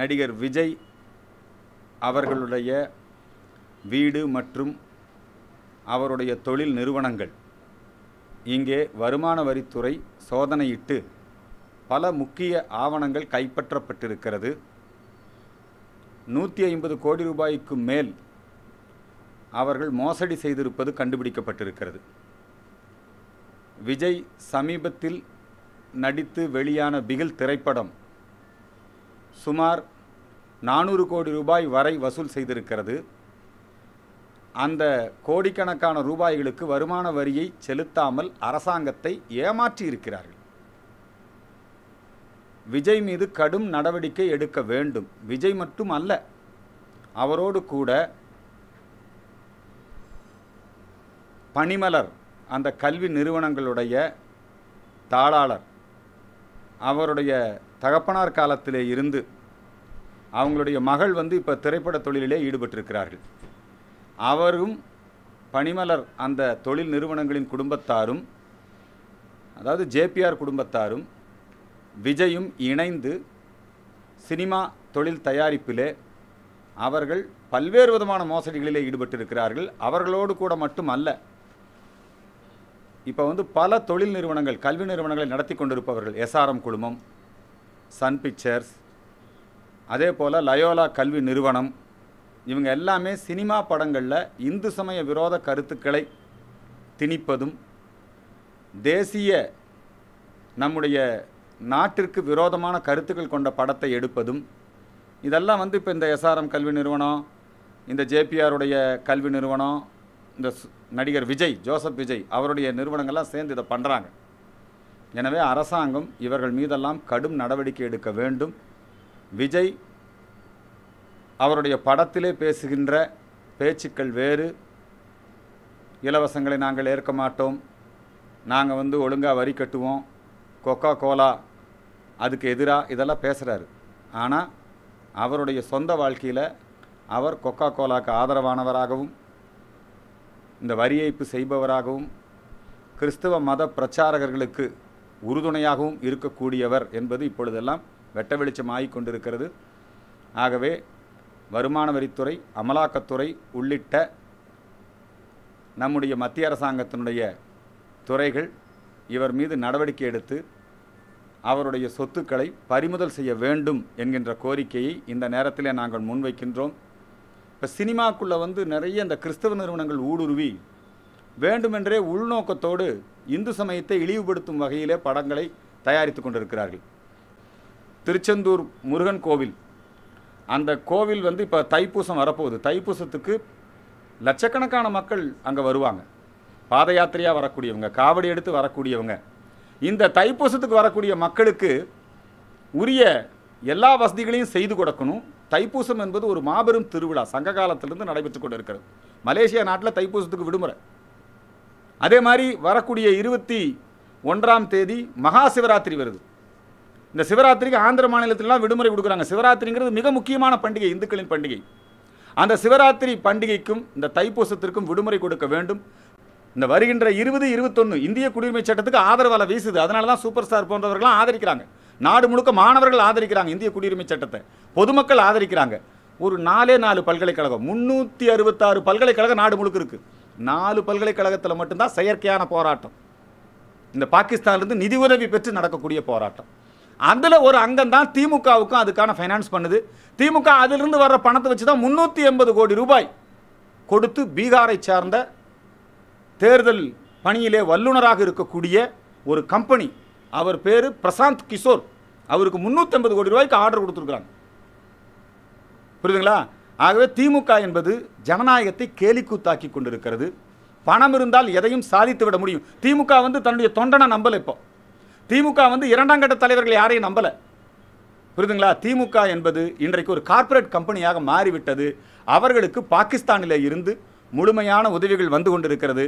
நடிகர் விஜய் அவர்களுடைய வீடு மற்றும் அவருடைய தொழில் நிறுவனங்கள் இங்கே வருமான வரித்துறை சோதனையிட்டு பல முக்கிய ஆவணங்கள் கைப்பற்றப்பட்டிருக்கிறது நூற்றி ஐம்பது கோடி ரூபாய்க்கு மேல் அவர்கள் மோசடி செய்திருப்பது கண்டுபிடிக்கப்பட்டிருக்கிறது விஜய் சமீபத்தில் நடித்து வெளியான பிகில் திரைப்படம் சுமார் நானூறு கோடி ரூபாய் வரை வசூல் செய்திருக்கிறது அந்த கோடிக்கணக்கான ரூபாய்களுக்கு வருமான வரியை செலுத்தாமல் அரசாங்கத்தை ஏமாற்றி இருக்கிறார்கள் விஜய் மீது கடும் நடவடிக்கை எடுக்க வேண்டும் விஜய் மட்டும் அல்ல அவரோடு கூட பனிமலர் அந்த கல்வி நிறுவனங்களுடைய தாளாளர் அவருடைய தகப்பனார் காலத்திலே இருந்து அவங்களுடைய மகள் வந்து இப்போ திரைப்பட தொழிலிலே ஈடுபட்டிருக்கிறார்கள் அவரும் பனிமலர் அந்த தொழில் நிறுவனங்களின் குடும்பத்தாரும் அதாவது ஜேபிஆர் குடும்பத்தாரும் விஜயும் இணைந்து சினிமா தொழில் தயாரிப்பிலே அவர்கள் பல்வேறு விதமான மோசடிகளிலே ஈடுபட்டிருக்கிறார்கள் அவர்களோடு கூட மட்டுமல்ல இப்போ வந்து பல தொழில் நிறுவனங்கள் கல்வி நிறுவனங்களை நடத்தி கொண்டிருப்பவர்கள் எஸ்ஆர்எம் குழுமம் சன் பிக்சர்ஸ் அதே போல் லயோலா கல்வி நிறுவனம் இவங்க எல்லாமே சினிமா படங்களில் இந்து சமய விரோத கருத்துக்களை திணிப்பதும் தேசிய நம்முடைய நாட்டிற்கு விரோதமான கருத்துக்கள் கொண்ட படத்தை எடுப்பதும் இதெல்லாம் வந்து இப்போ இந்த எஸ்ஆர்எம் கல்வி நிறுவனம் இந்த ஜேபிஆருடைய கல்வி நிறுவனம் இந்த நடிகர் விஜய் ஜோசப் விஜய் அவருடைய நிறுவனங்கள்லாம் சேர்ந்து இதை பண்ணுறாங்க எனவே அரசாங்கம் இவர்கள் மீதெல்லாம் கடும் நடவடிக்கை எடுக்க வேண்டும் விஜய் அவருடைய படத்திலே பேசுகின்ற பேச்சுக்கள் வேறு இலவசங்களை நாங்கள் ஏற்க மாட்டோம் நாங்கள் வந்து ஒழுங்காக வரி கட்டுவோம் கொக்கா கோலா அதுக்கு எதிராக இதெல்லாம் பேசுகிறாரு ஆனால் அவருடைய சொந்த வாழ்க்கையில் அவர் கொக்கா கோலாக்கு ஆதரவானவராகவும் இந்த வரி ஏய்ப்பு செய்பவராகவும் கிறிஸ்தவ மத பிரச்சாரகர்களுக்கு உறுதுணையாகவும் இருக்கக்கூடியவர் என்பது இப்பொழுதெல்லாம் வெட்ட வெளிச்சம் ஆகிக்கொண்டிருக்கிறது ஆகவே வருமான வரித்துறை அமலாக்கத்துறை உள்ளிட்ட நம்முடைய மத்திய அரசாங்கத்தினுடைய துறைகள் இவர் மீது நடவடிக்கை எடுத்து அவருடைய சொத்துக்களை பறிமுதல் செய்ய வேண்டும் என்கின்ற கோரிக்கையை இந்த நேரத்தில் நாங்கள் முன்வைக்கின்றோம் இப்போ சினிமாக்குள்ளே வந்து நிறைய இந்த கிறிஸ்தவ நிறுவனங்கள் ஊடுருவி வேண்டுமென்றே உள்நோக்கத்தோடு இந்து சமயத்தை இழிவுபடுத்தும் வகையிலே படங்களை தயாரித்து கொண்டிருக்கிறார்கள் திருச்செந்தூர் முருகன் கோவில் அந்த கோவில் வந்து இப்போ தைப்பூசம் வரப்போகுது தைப்பூசத்துக்கு லட்சக்கணக்கான மக்கள் அங்கே வருவாங்க பாத யாத்திரையாக வரக்கூடியவங்க காவடி எடுத்து வரக்கூடியவங்க இந்த தைப்பூசத்துக்கு வரக்கூடிய மக்களுக்கு உரிய எல்லா வசதிகளையும் செய்து கொடுக்கணும் தைப்பூசம் என்பது ஒரு மாபெரும் திருவிழா சங்க காலத்திலிருந்து நடைபெற்று கொண்டு இருக்கிறது மலேசியா நாட்டில் தைப்பூசத்துக்கு விடுமுறை அதே மாதிரி வரக்கூடிய இருபத்தி ஒன்றாம் தேதி மகா சிவராத்திரி வருது இந்த சிவராத்திரிக்கு ஆந்திர மாநிலத்திலலாம் விடுமுறை கொடுக்குறாங்க சிவராத்திரிங்கிறது மிக முக்கியமான பண்டிகை இந்துக்களின் பண்டிகை அந்த சிவராத்திரி பண்டிகைக்கும் இந்த தைப்பூசத்திற்கும் விடுமுறை கொடுக்க வேண்டும் இந்த வருகின்ற இருபது இருபத்தொன்று இந்திய குடியுரிமை சட்டத்துக்கு ஆதரவால வீசுது அதனால தான் சூப்பர் ஸ்டார் போன்றவர்கள்லாம் ஆதரிக்கிறாங்க நாடு முழுக்க மாணவர்கள் ஆதரிக்கிறாங்க இந்திய குடியுரிமை சட்டத்தை பொதுமக்கள் ஆதரிக்கிறாங்க ஒரு நாலே நாலு பல்கலைக்கழகம் முந்நூற்றி அறுபத்தாறு பல்கலைக்கழகம் நாடு முழுக்க இருக்குது நாலு பல்கலைக்கழகத்தில் மட்டும்தான் செயற்கையான போராட்டம் இந்த பாகிஸ்தான்லேருந்து நிதி உதவி பெற்று நடக்கக்கூடிய போராட்டம் அதில் ஒரு அங்கம் தான் திமுகவுக்கும் அதுக்கான ஃபைனான்ஸ் பண்ணுது திமுக அதிலிருந்து வர்ற பணத்தை வச்சு தான் முந்நூற்றி எண்பது கோடி ரூபாய் கொடுத்து பீகாரை சார்ந்த தேர்தல் பணியிலே வல்லுநராக இருக்கக்கூடிய ஒரு கம்பெனி அவர் பேர் பிரசாந்த் கிஷோர் அவருக்கு முந்நூற்றி ஐம்பது கோடி ரூபாய்க்கு ஆர்டர் கொடுத்துருக்காங்க புரியுதுங்களா ஆகவே திமுக என்பது ஜனநாயகத்தை கேலிக்கூத்தாக்கி கொண்டிருக்கிறது பணம் இருந்தால் எதையும் சாதித்து விட முடியும் திமுக வந்து தன்னுடைய தொண்டனை நம்பலை இப்போ திமுக வந்து இரண்டாம் கட்ட தலைவர்கள் யாரையும் நம்பலை புரியுதுங்களா திமுக என்பது இன்றைக்கு ஒரு கார்ப்பரேட் கம்பெனியாக மாறிவிட்டது அவர்களுக்கு பாகிஸ்தானில் இருந்து முழுமையான உதவிகள் வந்து கொண்டிருக்கிறது